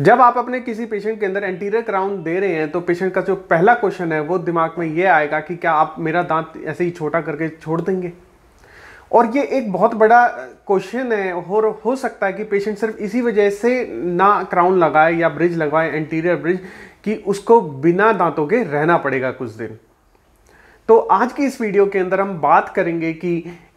जब आप अपने किसी पेशेंट के अंदर एंटीरियर क्राउन दे रहे हैं तो पेशेंट का जो पहला क्वेश्चन है वो दिमाग में ये आएगा कि क्या आप मेरा दांत ऐसे ही छोटा करके छोड़ देंगे और ये एक बहुत बड़ा क्वेश्चन है और हो सकता है कि पेशेंट सिर्फ इसी वजह से ना क्राउन लगाए या ब्रिज लगवाए एंटीरियर ब्रिज कि उसको बिना दांतों के रहना पड़ेगा कुछ दिन तो आज की इस वीडियो के अंदर हम बात करेंगे कि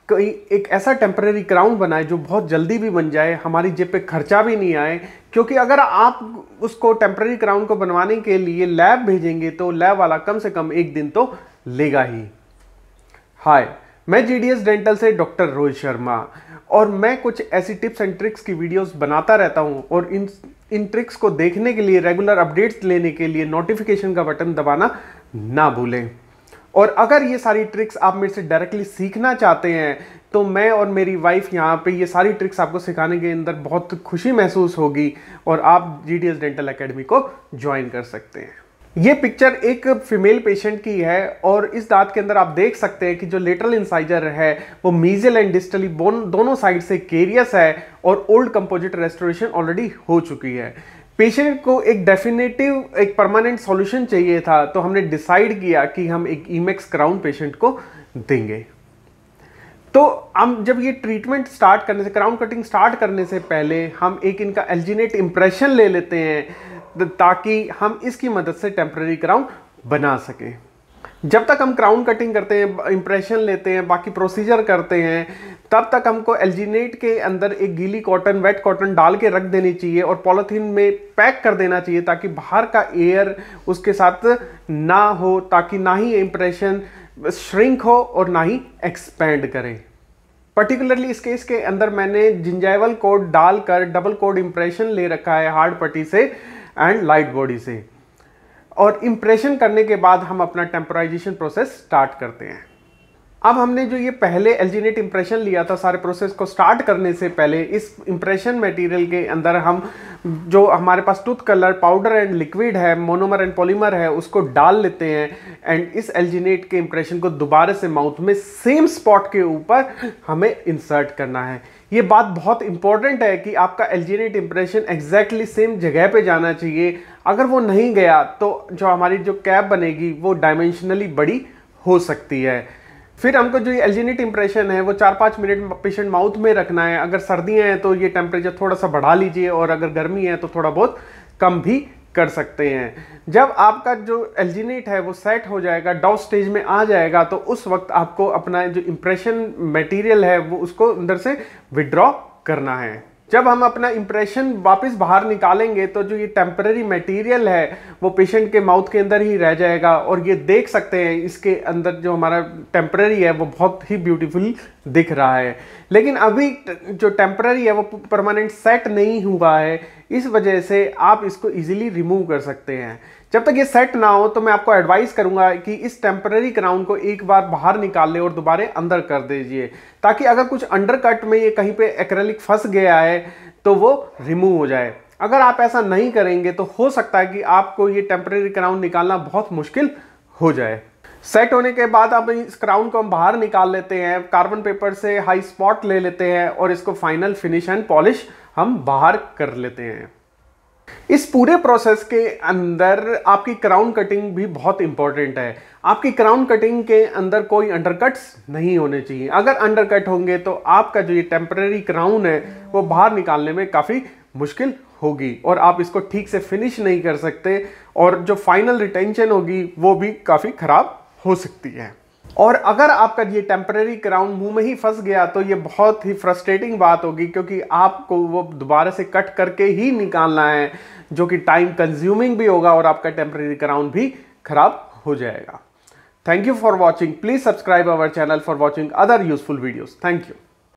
कोई एक ऐसा टेम्प्रेरी क्राउन बनाए जो बहुत जल्दी भी बन जाए हमारी जेब पे खर्चा भी नहीं आए क्योंकि अगर आप उसको टेम्प्रेरी क्राउन को बनवाने के लिए लैब भेजेंगे तो लैब वाला कम से कम एक दिन तो लेगा ही हाय मैं जीडीएस डेंटल से डॉक्टर रोहित शर्मा और मैं कुछ ऐसी टिप्स एंड ट्रिक्स की वीडियोस बनाता रहता हूं और इन इन ट्रिक्स को देखने के लिए रेगुलर अपडेट्स लेने के लिए नोटिफिकेशन का बटन दबाना ना भूलें और अगर ये सारी ट्रिक्स आप मेरे से डायरेक्टली सीखना चाहते हैं तो मैं और मेरी वाइफ यहाँ पे ये सारी ट्रिक्स आपको सिखाने के अंदर बहुत खुशी महसूस होगी और आप जी एस डेंटल अकेडमी को ज्वाइन कर सकते हैं ये पिक्चर एक फीमेल पेशेंट की है और इस दांत के अंदर आप देख सकते हैं कि जो लेटरल इंसाइजर है वो मीजल एंड डिस्टली बोन दोनों साइड से केरियस है और ओल्ड कंपोजिट रेस्टोरेशन ऑलरेडी हो चुकी है पेशेंट को एक डेफिनेटिव एक परमानेंट सॉल्यूशन चाहिए था तो हमने डिसाइड किया कि हम एक ईमेक्स क्राउन पेशेंट को देंगे तो हम जब ये ट्रीटमेंट स्टार्ट करने से क्राउन कटिंग स्टार्ट करने से पहले हम एक इनका एल्जिनेट इम्प्रेशन ले लेते हैं ताकि हम इसकी मदद से टेम्प्रेरी क्राउन बना सकें जब तक हम क्राउन कटिंग करते हैं इंप्रेशन लेते हैं बाकी प्रोसीजर करते हैं तब तक हमको एल्जीनेट के अंदर एक गीली कॉटन वेट कॉटन डाल के रख देनी चाहिए और पॉलिथीन में पैक कर देना चाहिए ताकि बाहर का एयर उसके साथ ना हो ताकि ना ही इम्प्रेशन श्रिंक हो और ना ही एक्सपेंड करे पर्टिकुलरली इस केस के अंदर मैंने जिंजाइवल कोड डालकर डबल कोड इंप्रेशन ले रखा है हार्ड पट्टी से एंड लाइट बॉडी से और इम्प्रेशन करने के बाद हम अपना टेम्पराइजेशन प्रोसेस स्टार्ट करते हैं अब हमने जो ये पहले एल्जीनेट इम्प्रेशन लिया था सारे प्रोसेस को स्टार्ट करने से पहले इस इम्प्रेशन मटेरियल के अंदर हम जो हमारे पास tooth colour powder and liquid है मोनोमर एंड पॉलीमर है उसको डाल लेते हैं एंड इस एल्जीनेट के इम्प्रेशन को दोबारा से माउथ में सेम स्पॉट के ऊपर हमें इंसर्ट करना है ये बात बहुत इंपॉर्टेंट है कि आपका एल्जीनेट इम्प्रेशन एग्जैक्टली सेम जगह पर जाना चाहिए अगर वो नहीं गया तो जो हमारी जो कैप बनेगी वो डायमेंशनली बड़ी हो सकती है फिर हमको जो एल्जीनिट इम्प्रेशन इंप्रेशन है वो चार पाँच मिनट पेशेंट माउथ में रखना है अगर सर्दियाँ हैं तो ये टेम्परेचर थोड़ा सा बढ़ा लीजिए और अगर गर्मी है तो थोड़ा बहुत कम भी कर सकते हैं जब आपका जो एल्जिनेट है वो सेट हो जाएगा डाउ स्टेज में आ जाएगा तो उस वक्त आपको अपना जो इम्प्रेशन मटेरियल है वो उसको अंदर से विड्रॉ करना है जब हम अपना इम्प्रेशन वापस बाहर निकालेंगे तो जो ये टेम्पररी मटेरियल है वो पेशेंट के माउथ के अंदर ही रह जाएगा और ये देख सकते हैं इसके अंदर जो हमारा टेम्पररी है वो बहुत ही ब्यूटीफुल दिख रहा है लेकिन अभी जो टेम्पररी है वो परमानेंट सेट नहीं हुआ है इस वजह से आप इसको इजीली रिमूव कर सकते हैं जब तक ये सेट ना हो तो मैं आपको एडवाइस करूंगा कि इस टेम्पररी क्राउन को एक बार बाहर निकाल लें और दोबारा अंदर कर दीजिए ताकि अगर कुछ अंडर कट में ये कहीं पे एक्रेलिक फंस गया है तो वो रिमूव हो जाए अगर आप ऐसा नहीं करेंगे तो हो सकता है कि आपको ये टेम्पररी क्राउन निकालना बहुत मुश्किल हो जाए सेट होने के बाद अब इस क्राउन को हम बाहर निकाल लेते हैं कार्बन पेपर से हाई स्पॉट ले लेते हैं और इसको फाइनल फिनिश एंड पॉलिश हम बाहर कर लेते हैं इस पूरे प्रोसेस के अंदर आपकी क्राउन कटिंग भी बहुत इंपॉर्टेंट है आपकी क्राउन कटिंग के अंदर कोई अंडरकट्स नहीं होने चाहिए अगर अंडरकट होंगे तो आपका जो ये टेम्परेरी क्राउन है वो बाहर निकालने में काफ़ी मुश्किल होगी और आप इसको ठीक से फिनिश नहीं कर सकते और जो फाइनल रिटेंशन होगी वो भी काफ़ी ख़राब हो सकती है और अगर आपका ये टेम्प्रेरी क्राउन मुंह में ही फंस गया तो ये बहुत ही फ्रस्ट्रेटिंग बात होगी क्योंकि आपको वो दोबारा से कट करके ही निकालना है जो कि टाइम कंज्यूमिंग भी होगा और आपका टेम्पररी क्राउन भी खराब हो जाएगा thank you for watching please subscribe our channel for watching other useful videos thank you